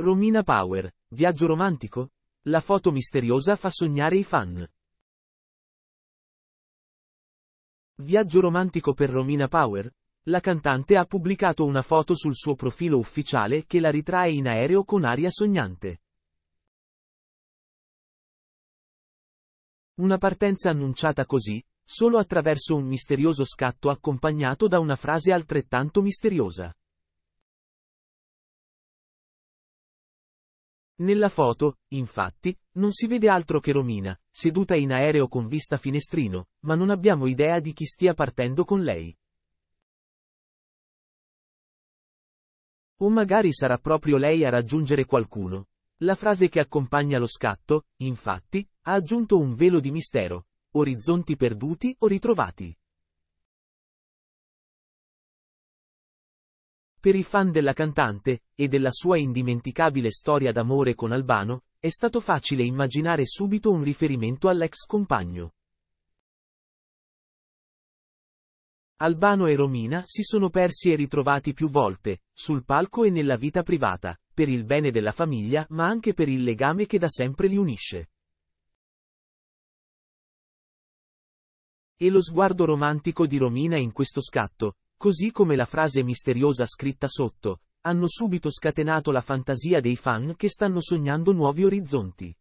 Romina Power, viaggio romantico? La foto misteriosa fa sognare i fan. Viaggio romantico per Romina Power? La cantante ha pubblicato una foto sul suo profilo ufficiale che la ritrae in aereo con aria sognante. Una partenza annunciata così, solo attraverso un misterioso scatto accompagnato da una frase altrettanto misteriosa. Nella foto, infatti, non si vede altro che Romina, seduta in aereo con vista finestrino, ma non abbiamo idea di chi stia partendo con lei. O magari sarà proprio lei a raggiungere qualcuno. La frase che accompagna lo scatto, infatti, ha aggiunto un velo di mistero. Orizzonti perduti o ritrovati. Per i fan della cantante, e della sua indimenticabile storia d'amore con Albano, è stato facile immaginare subito un riferimento all'ex compagno. Albano e Romina si sono persi e ritrovati più volte, sul palco e nella vita privata, per il bene della famiglia ma anche per il legame che da sempre li unisce. E lo sguardo romantico di Romina in questo scatto, così come la frase misteriosa scritta sotto, hanno subito scatenato la fantasia dei fan che stanno sognando nuovi orizzonti.